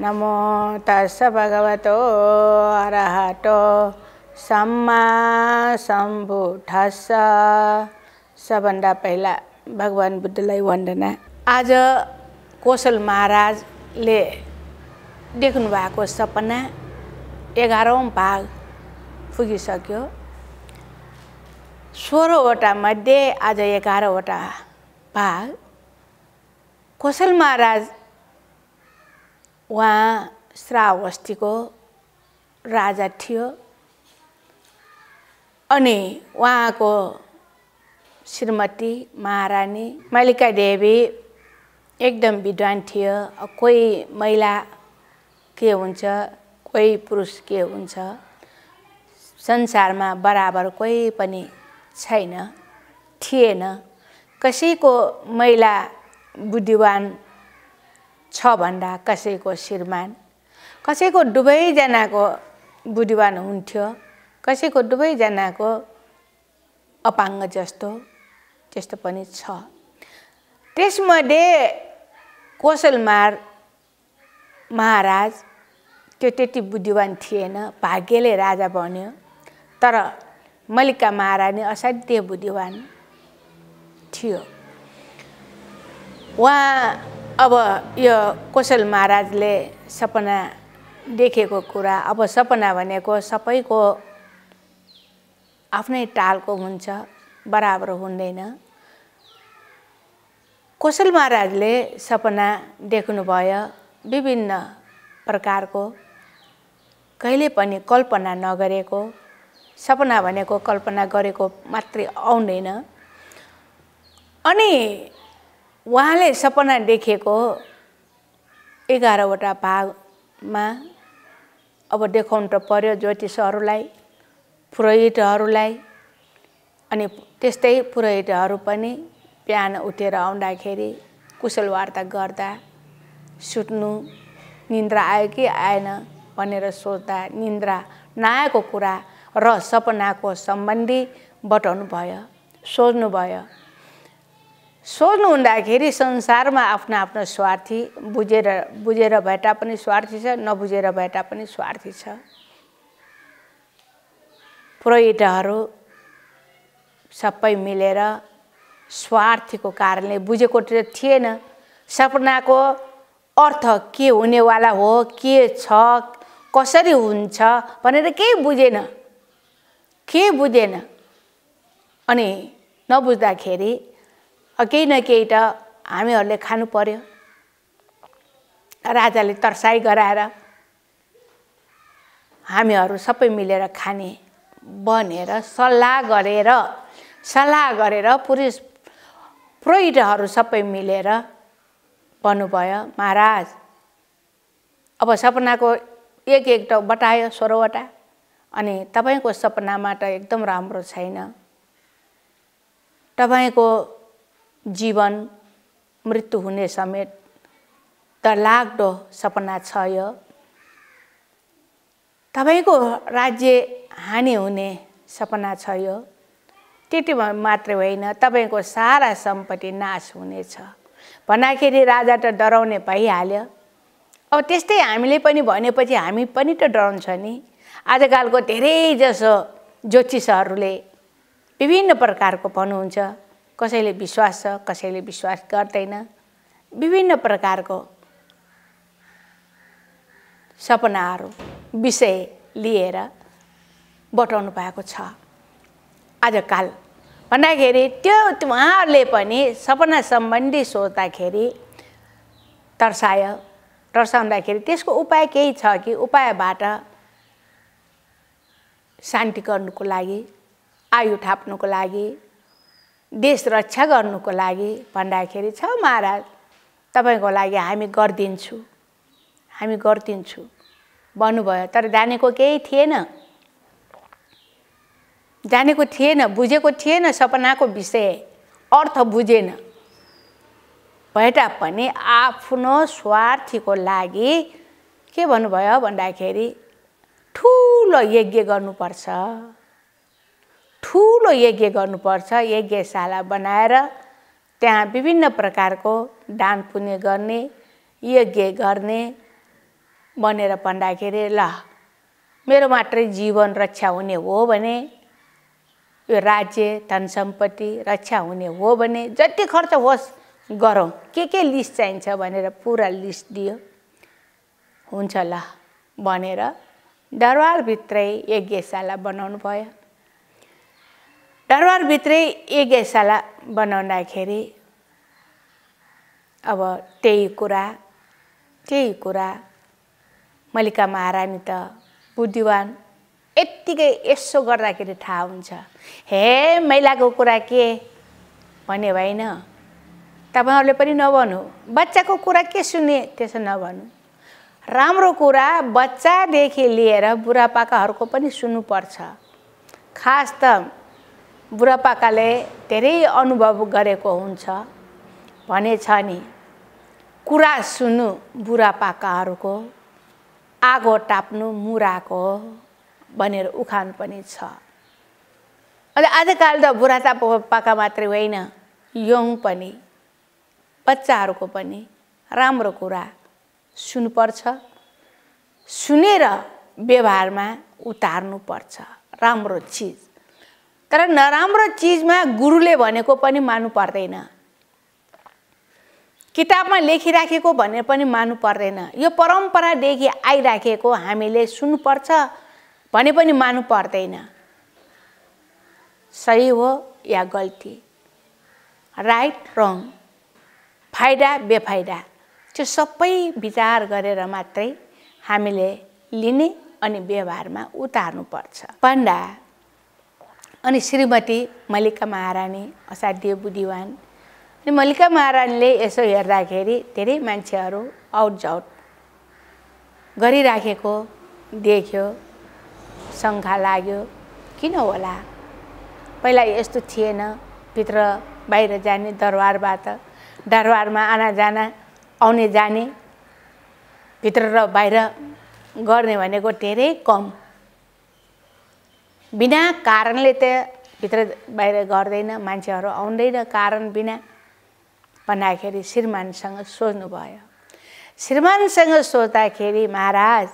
नमो तस्स भगवतो अरहतो सम्मा सम्भुठस सबभन्दा पहिला भगवान् बुद्धलाई वन्दना आज कोशल महाराजले देख्नु भएको सपना एघारौँ भाग पुगिसक्यो सोह्रवटा मध्ये आज एघारवटा भाग कोसल महाराज उहाँ श्रावस्तीको राजा थियो अनि उहाँको श्रीमती महारानी मल्लिका देवी एकदम विद्वान थियो कोही महिला के हुन्छ कोही पुरुष के हुन्छ संसारमा बराबर कोही पनि छैन थिएन कसैको महिला बुद्धिवान छ भन्दा कसैको श्रीमान कसैको दुवैजनाको बुद्धिवान हुन्थ्यो कसैको दुवैजनाको अपाङ्ग जस्तो त्यस्तो पनि छ त्यसमध्ये कोसलमार महाराज त्यो त्यति बुद्धिवान थिएन भाग्यले राजा बन्यो तर मल्लिका महारानी असाध्य बुद्धिवान थियो उहाँ अब यो कोशल महाराजले सपना देखेको कुरा अब सपना भनेको सबैको आफ्नै टालको हुन्छ बराबर हुँदैन कोशल महाराजले सपना देख्नुभयो विभिन्न प्रकारको कहिले पनि कल्पना नगरेको सपना भनेको कल्पना गरेको मात्रै आउँदैन अनि उहाँले सपना देखेको एघारवटा भागमा अब देखाउनु त पर्यो ज्योतिषहरूलाई पुरोहितहरूलाई अनि त्यस्तै पुरोहितहरू पनि बिहान उठेर आउँदाखेरि कुशल वार्ता गर्दा सुत्नु निन्द्रा आयो कि आएन भनेर सोच्दा निन्द्रा नआएको कुरा र सपनाको सम्बन्धी बताउनु भयो भयो सोच्नु हुँदाखेरि संसारमा आफ्नो आफ्नो स्वार्थी बुझेर बुझेर भए तापनि स्वार्थी छ नबुझेर भए तापनि स्वार्थी छ पुरोहितहरू सबै मिलेर स्वार्थीको कारणले बुझेको थिएन सपनाको अर्थ के हुनेवाला हो के छ कसरी हुन्छ भनेर केही बुझेन के बुझेन अनि नबुझ्दाखेरि केही न केही त हामीहरूले खानु पर्यो राजाले तर्साइ गराएर हामीहरू सबै मिलेर खाने भनेर सल्लाह गरेर सल्लाह गरेर पुरुष पुरोहितहरू सबै मिलेर भन्नुभयो महाराज अब सपनाको एक एक बटायो सोह्रवटा अनि तपाईँको सपनामा त एकदम राम्रो छैन तपाईँको जीवन मृत्यु हुने समेत त लाग्दो सपना छ यो तपाईँको राज्य हानि हुने सपना छ यो त्यति मात्र होइन तपाईँको सारा सम्पत्ति नाश हुनेछ भन्दाखेरि राजा त डराउने भइहाल्यो अब त्यस्तै हामीले पनि भनेपछि हामी पनि त डराउँछ नि आजकालको धेरैजसो ज्योतिषहरूले विभिन्न प्रकारको भन्नुहुन्छ कसैले विश्वास छ कसैले विश्वास गर्दैन विभिन्न प्रकारको सपनाहरू विषय लिएर बटाउनु भएको छ आजकाल भन्दाखेरि त्यो उहाँहरूले पनि सपना सम्बन्धी सोच्दाखेरि तर्सायो रसाउँदाखेरि त्यसको उपाय केही छ कि उपायबाट शान्ति गर्नुको लागि आयु थाप्नुको लागि देश रक्षा गर्नुको लागि भन्दाखेरि छ महाराज तपाईँको लागि हामी गरिदिन्छु हामी गरिदिन्छु भन्नुभयो तर जानेको केही थिएन जानेको थिएन बुझेको थिएन सपनाको विषय अर्थ बुझेन भए तापनि आफ्नो स्वार्थीको लागि के भन्नुभयो भन्दाखेरि ठुलो यज्ञ गर्नुपर्छ ठुलो यज्ञ गर्नुपर्छ यज्ञशाला बनाएर त्यहाँ विभिन्न प्रकारको दान पुण्य गर्ने यज्ञ गर्ने भनेर भन्दाखेरि ल मेरो मात्रै जीवन रक्षा हुने हो भने यो राज्य धन सम्पत्ति रक्षा हुने हो भने जति खर्च होस् गरौँ के के लिस्ट चाहिन्छ भनेर पुरा लिस्ट दियो हुन्छ ल भनेर दरबारभित्रै यज्ञशाला बनाउनु भयो दरबारभित्रै यज्ञशाला बनाउँदाखेरि अब त्यही कुरा त्यही कुरा मल्लिका महारानी त बुद्धिवान यत्तिकै यसो गर्दाखेरि थाहा हुन्छ हे मैलाको कुरा के भन्यो भएन तपाईँहरूले पनि नभन्नु बच्चाको कुरा के सुन्ने त्यसो नभन्नु राम्रो कुरा बच्चादेखि लिएर बुढापाकाहरूको पनि सुन्नुपर्छ खास त बुढापाकाले धेरै अनुभव गरेको हुन्छ भने छ नि कुरा सुन्नु बुढापाकाहरूको आगो टाप्नु मुराको भनेर उखान पनि छ अन्त आजकाल त बुढा पाका मात्रै होइन यौँ पनि बच्चाहरूको पनि राम्रो कुरा सुन्नुपर्छ सुनेर व्यवहारमा उतार्नुपर्छ राम्रो चिज तर नराम्रो चिजमा गुरुले भनेको पनि मान्नु पर्दैन किताबमा लेखिराखेको भनेर पनि मान्नु पर्दैन यो परम्परादेखि आइराखेको हामीले सुन्नुपर्छ भने पनि मान्नु पर्दैन सही हो या गल्ती राइट रङ फाइदा बेफाइदा त्यो सबै विचार गरेर मात्रै हामीले लिने अनि व्यवहारमा उतार्नुपर्छ पण्डा अनि श्रीमती मल्लिका महारानी असाध्य बुद्धिवान अनि मल्लिका महारानीले यसो हेर्दाखेरि धेरै मान्छेहरू जाउट गरिराखेको देख्यो शङ्खा लाग्यो किन होला पहिला यस्तो थिएन भित्र बाहिर जाने दरबारबाट दरबारमा आना जाना आउने जाने भित्र र बाहिर गर्ने भनेको धेरै कम बिना कारणले त भित्र बाहिर गर्दैन मान्छेहरू आउँदैन कारण बिना भन्दाखेरि श्रीमानसँग भयो श्रीमानसँग सोच्दाखेरि महाराज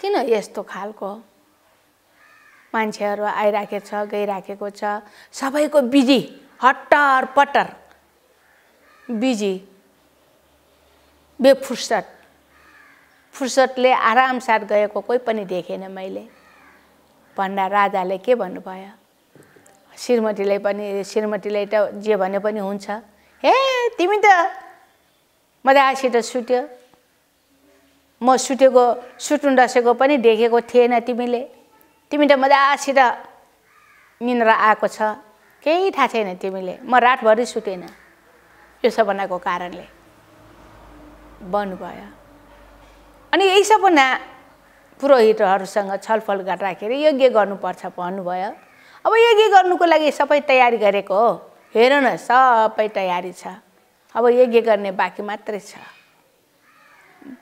किन यस्तो खालको मान्छेहरू आइराखेको छ गइराखेको छ सबैको बिजी हट्टर पट्टर बिजी फुर्सद फुर्सदले आरामसाथ गएको कोही पनि देखेन मैले भन्दा राजाले के भन्नुभयो श्रीमतीलाई पनि श्रीमतीलाई त जे भने पनि हुन्छ हे तिमी त मजासित सुत्यो म सुतेको सुत्नु दसेको पनि देखेको थिएन तिमीले तिमी त मजासित निन्द्रा आएको छ केही थाहा छैन तिमीले म रातभरि सुतेन यो सपनाको कारणले बन भयो अनि यही सपना पुरोहितहरूसँग छलफल गर्दाखेरि यज्ञ गर्नुपर्छ भन्नुभयो अब यज्ञ गर्नुको लागि सबै तयारी गरेको हो हेर न सबै तयारी छ अब यज्ञ गर्ने बाँकी मात्रै छ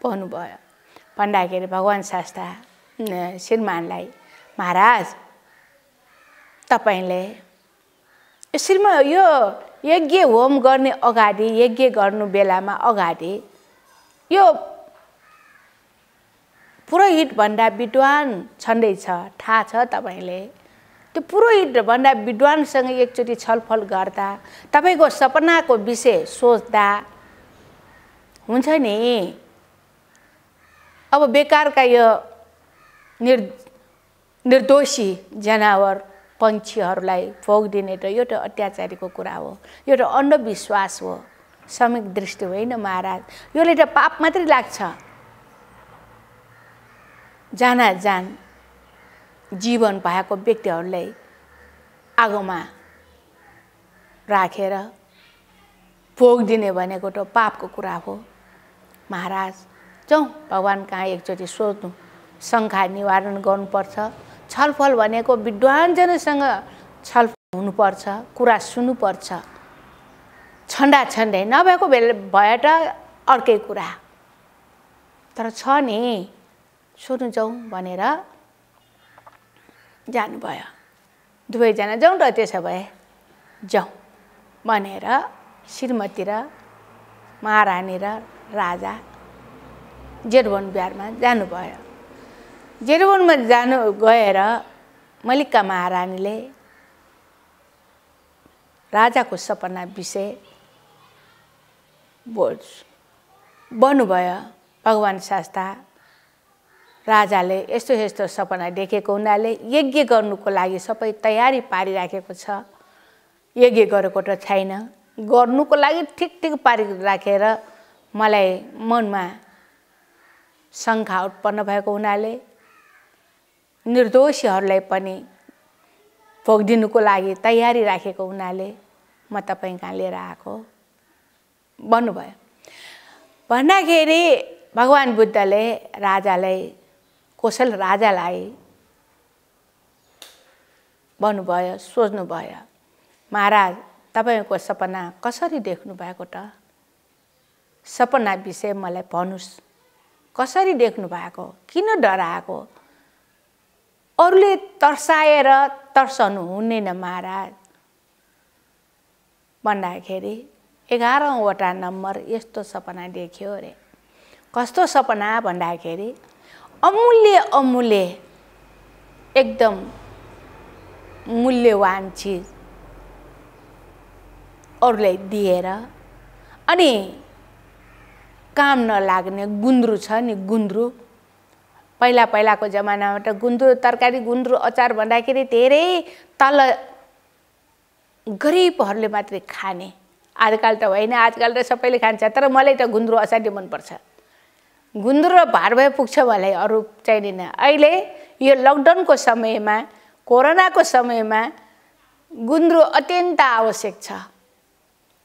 भन्नुभयो भन्दाखेरि भगवान् शास्त्र श्रीमानलाई महाराज तपाईँले श्रीमा यो यज्ञ होम गर्ने अगाडि यज्ञ गर्नु बेलामा अगाडि यो पुरोहितभन्दा विद्वान छँदै छ थाहा छ तपाईँले त्यो पुरोहितभन्दा विद्वानसँग एकचोटि छलफल गर्दा तपाईँको सपनाको विषय सोच्दा हुन्छ नि अब बेकारका यो निर् निर्दोषी जनावर पक्षीहरूलाई भोग दिने त यो त अत्याचारीको कुरा हो यो त अन्धविश्वास हो श्रमिक दृष्टि होइन महाराज यसले त पाप मात्रै लाग्छ जाना जान जीवन भएको व्यक्तिहरूलाई आगोमा राखेर भोग दिने भनेको त पापको कुरा हो महाराज जाउँ भगवान् कहाँ एकचोटि सोध्नु शङ्खा निवारण गर्नुपर्छ छलफल भनेको विद्वानजनसँग छलफल हुनुपर्छ कुरा सुन्नुपर्छ छन्डा छन्डै नभएको बेला भए त अर्कै कुरा तर छ नि सुन्नु जाउँ भनेर जानुभयो दुवैजना जाउँ र त्यसो भए जाउँ भनेर श्रीमती र महारानी र राजा जेठवन बिहारमा जानुभयो जेरोवनमा जानु गएर मल्लिका महारानीले राजाको सपना विषय बोल बन्नुभयो भगवान् शास्ता राजाले यस्तो यस्तो सपना देखेको हुनाले यज्ञ गर्नुको लागि सबै तयारी पारिराखेको छ यज्ञ गरेको त छैन गर्नुको लागि ठिक ठिक पारिराखेर राखेर मलाई मनमा शङ्का उत्पन्न भएको हुनाले निर्दोषीहरूलाई पनि भोगिदिनुको लागि तयारी राखेको हुनाले म तपाईँ कहाँ लिएर आएको भन्नुभयो भन्दाखेरि भगवान् बुद्धले राजालाई कोसल राजालाई भन्नुभयो सोच्नुभयो महाराज तपाईँको सपना कसरी देख्नुभएको त सपना विषय मलाई भन्नुहोस् कसरी देख्नु भएको किन डराएको अरूले तर्साएर तर्सनु हुँदैन महाराज भन्दाखेरि एघारौँवटा नम्बर यस्तो सपना देख्यो अरे कस्तो सपना भन्दाखेरि अमूल्य अमूल्य एकदम मूल्यवान चिज अरूलाई दिएर अनि काम नलाग्ने गुन्द्रु छ नि गुन्द्रु पहिला पहिलाको जमानाबाट गुन्द्रु तरकारी गुन्द्रु अचार भन्दाखेरि धेरै तल गरिबहरूले मात्रै खाने आजकल त होइन आजकल त सबैले खान्छ तर मलाई त गुन्द्रु असाध्यै मनपर्छ गुन्द्रु र भार भए पुग्छ मलाई अरू चाहिँदैन अहिले यो लकडाउनको समयमा कोरोनाको समयमा गुन्द्रु अत्यन्त आवश्यक छ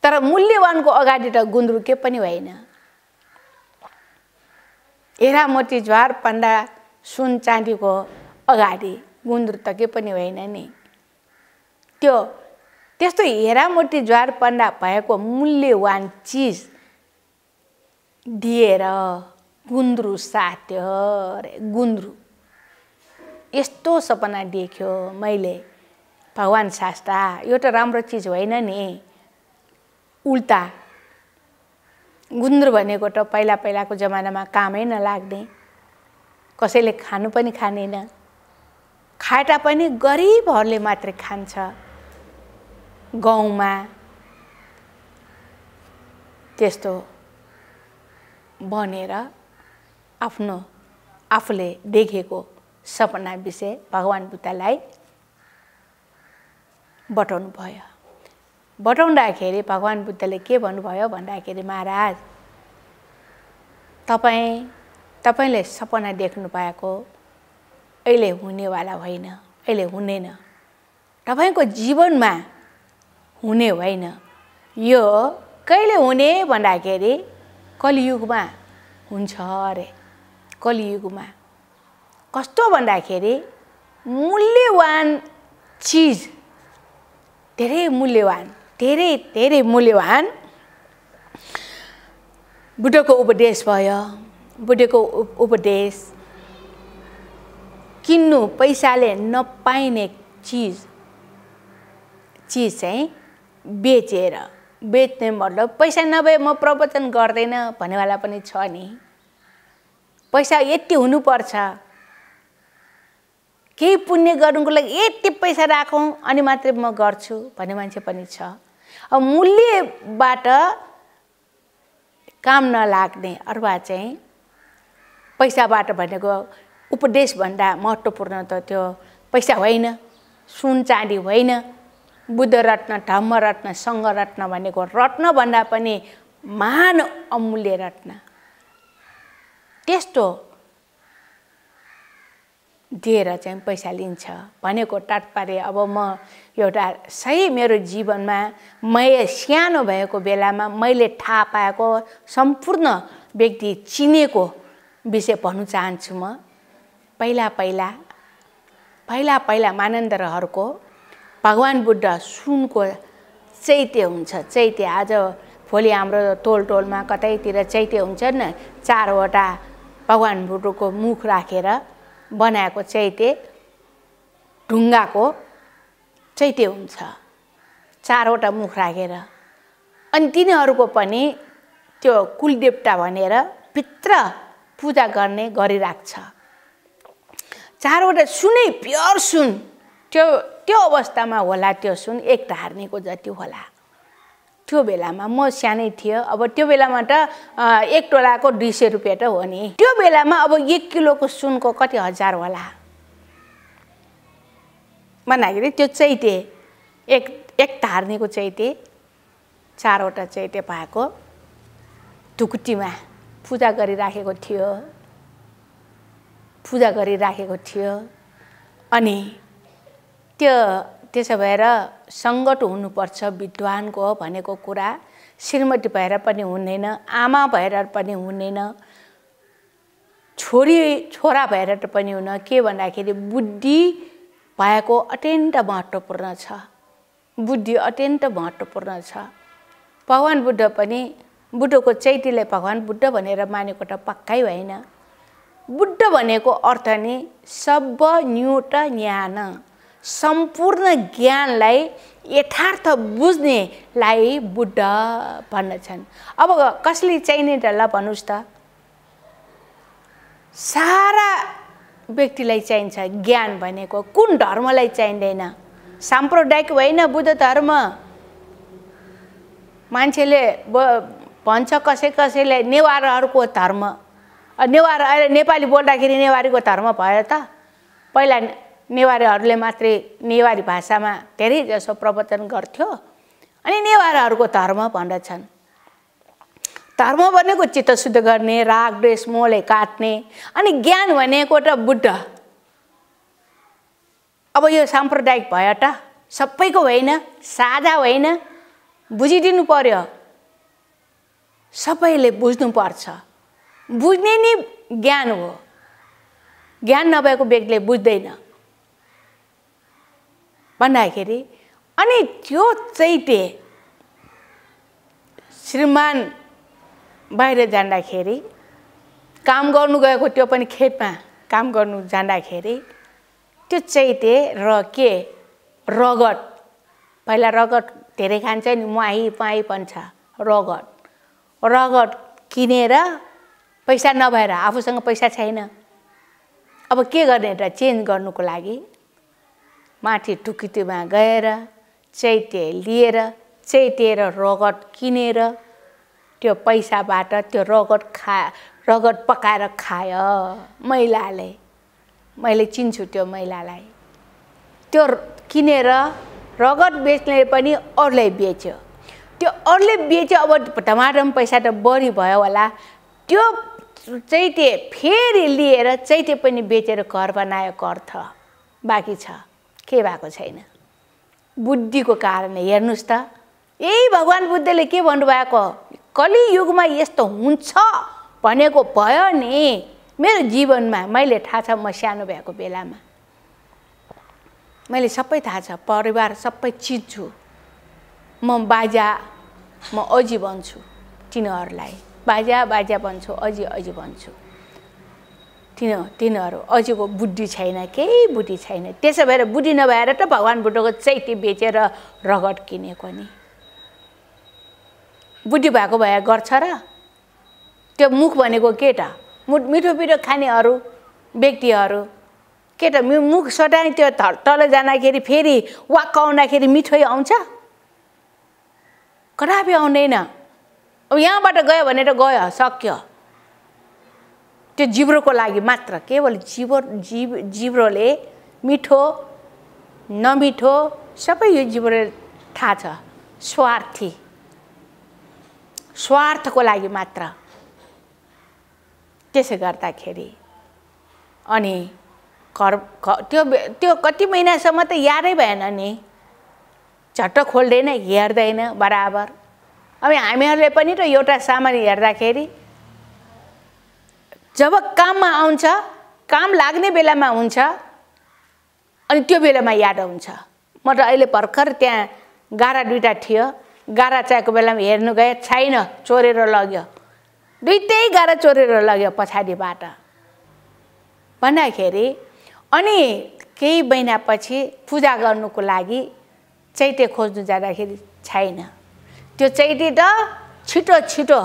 तर मूल्यवानको अगाडि त गुन्द्रु के पनि होइन हेरामोटी ज्वार पन्दा सुन चाँदीको अगाडि गुन्द्रुक त के पनि होइन नि त्यो त्यस्तो हेरामोटी ज्वार पन्दा भएको मूल्यवान चिज दिएर गुन्द्रु साथ्यो अरे गुन्द्रु यस्तो सपना देख्यो मैले भगवान् शास्ता यो त राम्रो चिज होइन नि उल्टा गुन्द्र भनेको त पहिला पहिलाको जमानामा कामै नलाग्ने कसैले खानु पनि खानेन खाए पनि गरिबहरूले मात्रै खान्छ गाउँमा त्यस्तो बनेर आफ्नो आफूले देखेको सपना विषय भगवान् बुद्धलाई बटाउनु भयो बटाउँदाखेरि भगवान् बुद्धले के भन्नुभयो भन्दाखेरि महाराज तपाईँ तपाईँले सपना देख्नु पाएको अहिले हुनेवाला होइन अहिले हुँदैन तपाईँको जीवनमा हुने होइन यो कहिले हुने भन्दाखेरि कलियुगमा हुन्छ अरे कलियुगमा कस्तो भन्दाखेरि मूल्यवान चिज धेरै मूल्यवान धेरै धेरै मूल्यवान बुद्धको उपदेश भयो बुद्धको उपदेश किन्नु पैसाले नपाइने चिज चिज चाहिँ बेचेर बेच्ने मतलब पैसा नभए म प्रवचन गर्दैन भन्नेवाला पनि छ नि पैसा यति हुनुपर्छ केही पुण्य गर्नुको लागि यति पैसा राखौँ अनि मात्रै म गर्छु भन्ने मान्छे पनि छ मूल्यबाट काम नलाग्ने अथवा चाहिँ पैसाबाट भनेको उपदेशभन्दा महत्त्वपूर्ण त त्यो पैसा होइन सुन चाँदी होइन बुद्ध रत्न धम्मरत्न सङ्घरत्न भनेको रत्नभन्दा पनि महान अमूल्य रत्न त्यस्तो दिएर चाहिँ पैसा लिन्छ भनेको टाटपारे अब म एउटा सही मेरो जीवनमा मैले सानो भएको बेलामा मैले थाहा पाएको सम्पूर्ण व्यक्ति चिनेको विषय भन्न चाहन्छु म पहिला पहिला पहिला पहिला मानन्दरहरूको भगवान् बुद्ध सुनको चैत्य हुन्छ चैत्य आज भोलि हाम्रो टोल टोलमा कतैतिर चैत्य हुन्छन् चारवटा भगवान् बुद्धको मुख राखेर बनाएको चैते ढुङ्गाको चैते हुन्छ चारवटा मुख राखेर अनि तिनीहरूको पनि त्यो कुलदेवता भनेर भित्र पूजा गर्ने गरिराख्छ चारवटा सुनै प्योर सुन त्यो त्यो अवस्थामा होला त्यो सुन एक धार्नेको जति होला त्यो बेलामा म सानै थियो अब त्यो बेलामा त एक टोलाको दुई सय रुपियाँ त हो नि त्यो बेलामा अब एक किलोको सुनको कति हजार होला भन्दाखेरि त्यो चैते एक एक धार्नेको चैते चारवटा चैते पाएको ढुकुटीमा पूजा गरिराखेको थियो पूजा गरिराखेको थियो अनि त्यो त्यसो भएर सङ्कट हुनुपर्छ विद्वानको भनेको कुरा श्रीमती भएर पनि हुँदैन आमा भएर पनि हुँदैन छोरी छोरा भएर पनि हुन के भन्दाखेरि बुद्धि भएको अत्यन्त महत्त्वपूर्ण छ बुद्धि अत्यन्त महत्त्वपूर्ण छ भगवान् बुद्ध पनि बुद्धको चैतीलाई भगवान् बुद्ध भनेर मानेको त पक्कै होइन बुद्ध भनेको अर्थ नि सब न्युट न्यान सम्पूर्ण ज्ञानलाई यथार्थ बुझ्नेलाई बुद्ध भन्दछन् अब कसले चाहिने त ल भन्नुहोस् त सारा व्यक्तिलाई चाहिन्छ ज्ञान भनेको कुन धर्मलाई चाहिँदैन साम्प्रदायिक होइन बुद्ध धर्म मान्छेले भन्छ कसै कसैलाई नेवारहरूको धर्म नेवार अहिले नेपाली बोल्दाखेरि नेवारीको धर्म भयो त पहिला नेवारहरूले मात्रै नेवारी भाषामा धेरै जसो प्रवचन गर्थ्यो अनि नेवारहरूको धर्म भन्दछन् धर्म भनेको चित्त शुद्ध गर्ने राग ड्रेस मोले काट्ने अनि ज्ञान भनेको त बुद्ध अब यो साम्प्रदायिक भयो त सबैको होइन साझा होइन बुझिदिनु पर्यो सबैले बुझ्नुपर्छ बुझ्ने नै ज्ञान हो ज्ञान नभएको व्यक्तिले बुझ्दैन भन्दाखेरि अनि त्यो चैते श्रीमान बाहिर जाँदाखेरि काम गर्नु गएको त्यो पनि खेतमा काम गर्नु जाँदाखेरि त्यो चैते र के रगत पहिला रगत धेरै खान्छ नि माही पाई भन्छ रगत रगत किनेर पैसा नभएर आफूसँग पैसा छैन अब के गर्ने र चेन्ज गर्नुको लागि माथि टुकुटीमा गएर चैते लिएर र रगत किनेर त्यो पैसाबाट त्यो रगत खा रगत पकाएर खायो महिलाले मैले चिन्छु त्यो महिलालाई त्यो किनेर रगत बेच्ने पनि अरूले बेच्यो त्यो अरूले बेच्यो अब धमाधम पैसा त बढी भयो होला त्यो चैते फेरि लिएर चैते पनि बेचेर घर बनायो घर थ बाँकी छ के भएको छैन बुद्धिको कारण हेर्नुहोस् त यही भगवान् बुद्धले के भन्नुभएको युगमा यस्तो हुन्छ भनेको भयो नि मेरो जीवनमा मैले थाहा छ म सानो भएको बेलामा मैले सबै थाहा छ परिवार सबै चिन्छु म बाजा म अजी भन्छु तिनीहरूलाई बाजा बाजा भन्छु अजी अजी भन्छु किन तिनीहरू अझको बुद्धि छैन केही बुद्धि छैन त्यसो भएर बुद्धि नभएर त भगवान् बुद्धको चैती बेचेर रगत किनेको नि बुद्धि भएको भए गर्छ र त्यो मुख भनेको के त मु मिठो पिठो खानेहरू व्यक्तिहरू के त मुख सटाए त्यो तल जाँदाखेरि फेरि वाक्क आउँदाखेरि मिठो आउँछ कदापि आउँदैन अब यहाँबाट गयो भने त गयो सक्यो त्यो जिब्रोको लागि मात्र केवल जिब्रो जिब जिब्रोले मिठो नमिठो सबै यो जिब्रो थाहा छ स्वार्थी स्वार्थको लागि मात्र त्यसो गर्दाखेरि अनि घर त्यो त्यो कति महिनासम्म त यादै भएन नि झट्ट खोल्दैन हेर्दैन बराबर अब हामीहरूले पनि त एउटा सामान हेर्दाखेरि जब काममा आउँछ काम लाग्ने बेलामा हुन्छ अनि त्यो बेलामा याद आउँछ म त अहिले भर्खर त्यहाँ गाह्रा दुइटा थियो गाह्रा चाहिएको बेलामा हेर्नु गएँ छैन चोरेर लग्यो दुइटै गाह्रा चोरेर लग्यो पछाडिबाट भन्दाखेरि अनि केही महिनापछि पूजा गर्नुको लागि चैते खोज्नु जाँदाखेरि छैन त्यो चैते त छिटो छिटो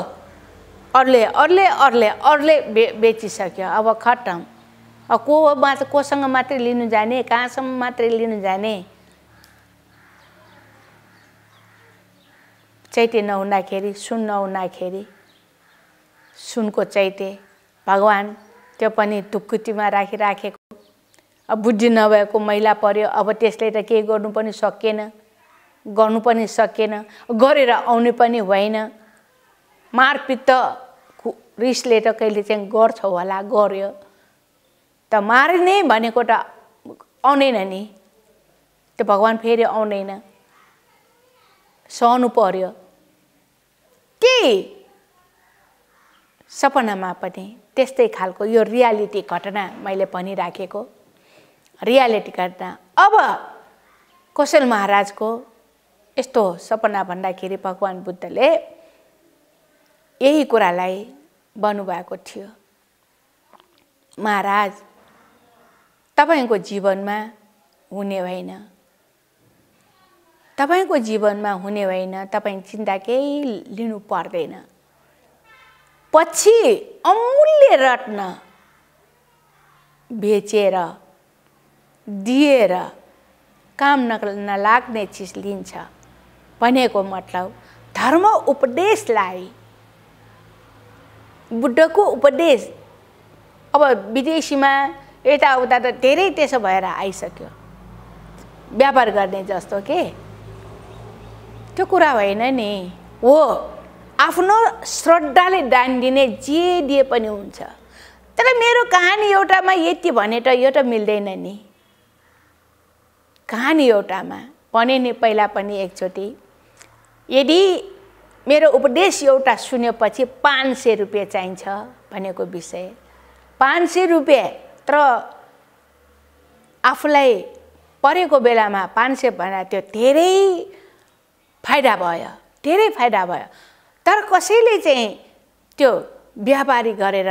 अरूले अरूले अरूले अरूले बे बेचिसक्यो अब खटम अब को मात्र कोसँग मात्रै लिनु जाने कहाँसम्म मात्रै लिनु जाने चैते नहुँदाखेरि सुन नहुँदाखेरि सुनको चैते भगवान् त्यो पनि धुक्कुटीमा राखिराखेको अब बुद्धि नभएको मैला पऱ्यो अब त्यसले त केही गर्नु पनि सकेन गर्नु पनि सकेन गरेर आउने पनि होइन मारपिट त रिसले त कहिले चाहिँ गर्छ होला गर्यो त मारिने भनेको त आउँदैन नि त्यो भगवान् फेरि आउँदैन सहनु पर्यो त्यही सपनामा पनि त्यस्तै खालको यो रियालिटी घटना मैले भनिराखेको रियालिटी घटना अब कौशल महाराजको यस्तो सपना भन्दाखेरि भगवान् बुद्धले यही कुरालाई भन्नुभएको थियो महाराज तपाईँको जीवनमा हुने होइन तपाईँको जीवनमा हुने होइन तपाईँ चिन्ता केही लिनु पर्दैन पछि अमूल्य रत्न बेचेर दिएर काम नलाग्ने चिज लिन्छ भनेको मतलब धर्म उपदेशलाई बुद्धको उपदेश अब विदेशीमा यताउता त धेरै त्यसो भएर आइसक्यो व्यापार गर्ने जस्तो के त्यो कुरा होइन नि हो आफ्नो श्रद्धाले दान दिने जे दिए पनि हुन्छ तर मेरो कहानी एउटामा यति भने त यो त मिल्दैन नि कहानी एउटामा भने नि पहिला पनि एकचोटि यदि मेरो उपदेश एउटा सुनेपछि पाँच सय रुपियाँ चाहिन्छ भनेको विषय पाँच सय रुपियाँ तर आफूलाई परेको बेलामा पाँच सय भन्दा त्यो धेरै फाइदा भयो धेरै फाइदा भयो तर कसैले चाहिँ त्यो व्यापारी गरेर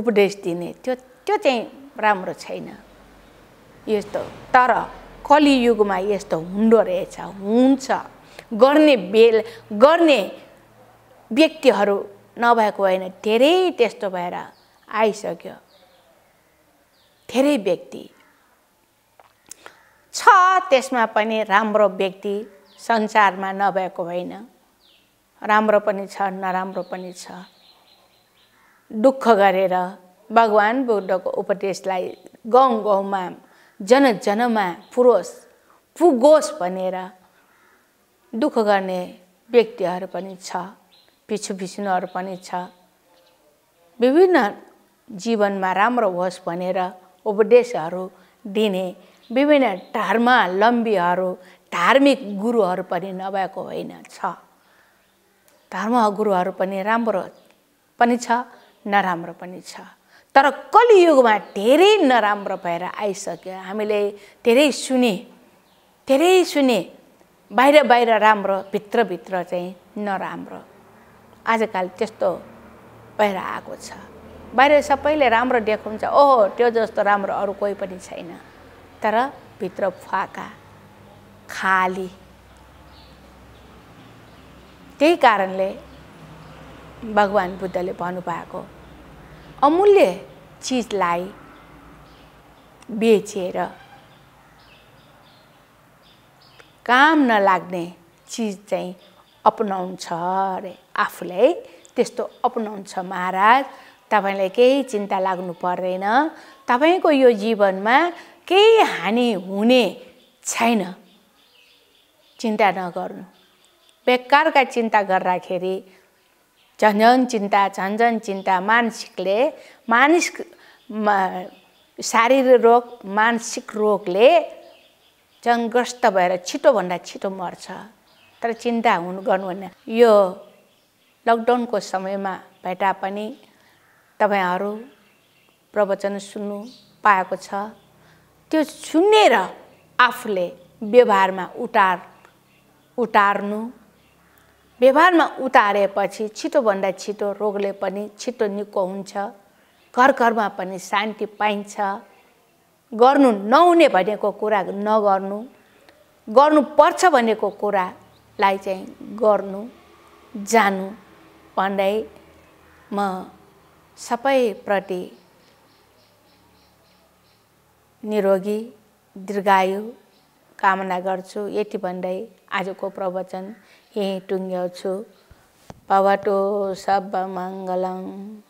उपदेश दिने त्यो त्यो चाहिँ राम्रो छैन यस्तो तर कलियुगमा यस्तो हुँदो रहेछ हुन्छ गर्ने बेल गर्ने व्यक्तिहरू नभएको होइन धेरै त्यस्तो भएर आइसक्यो धेरै व्यक्ति छ त्यसमा पनि राम्रो व्यक्ति संसारमा नभएको होइन राम्रो पनि छ नराम्रो पनि छ दुःख गरेर भगवान् बुद्धको उपदेशलाई गाउँ गाउँमा जनजनमा पुरोस् पुगोस् भनेर दुःख गर्ने व्यक्तिहरू पनि छ पिछु पिछुनहरू पनि छ विभिन्न जीवनमा राम्रो होस् भनेर उपदेशहरू दिने विभिन्न धर्मावलम्बीहरू धार्मिक गुरुहरू पनि नभएको होइन छ धर्म गुरुहरू पनि राम्रो पनि छ नराम्रो पनि छ तर कलियुगमा धेरै नराम्रो भएर आइसक्यो हामीले धेरै सुने धेरै सुने बाहिर बाहिर राम्रो भित्रभित्र चाहिँ नराम्रो आजकल त्यस्तो भएर आएको छ बाहिर सबैले राम्रो देखाउँछ ओहो त्यो जस्तो राम्रो अरू कोही पनि छैन तर भित्र फाका खाली त्यही कारणले भगवान् बुद्धले भन्नुभएको अमूल्य चिजलाई बेचेर काम नलाग्ने चिज चाहिँ अपनाउँछ अरे आफूलाई त्यस्तो अपनाउँछ महाराज तपाईँलाई केही चिन्ता लाग्नु पर्दैन तपाईँको यो जीवनमा केही हानि हुने छैन चिन्ता नगर्नु बेकारका चिन्ता गर्दाखेरि झन्झन चिन्ता झन्झन चिन्ता मानसिकले मानिस शारीरिक रोग मानसिक रोगले जङ्ग्रस्त भएर छिटोभन्दा छिटो मर्छ तर चिन्ता हुनु गर्नु भने यो लकडाउनको समयमा भए पनि तपाईँहरू प्रवचन सुन्नु पाएको छ त्यो सुनेर आफूले व्यवहारमा उतार उतार्नु व्यवहारमा उतारेपछि छिटोभन्दा छिटो रोगले पनि छिटो निको हुन्छ घर घरमा पनि शान्ति पाइन्छ गर्नु नहुने भनेको कुरा नगर्नु गर्नुपर्छ भनेको कुरालाई चाहिँ गर्नु जानु भन्दै म सबैप्रति निरोगी दीर्घायु कामना गर्छु यति भन्दै आजको प्रवचन यहीँ टुङ्ग्याउँछु पवटो सब मङ्गलम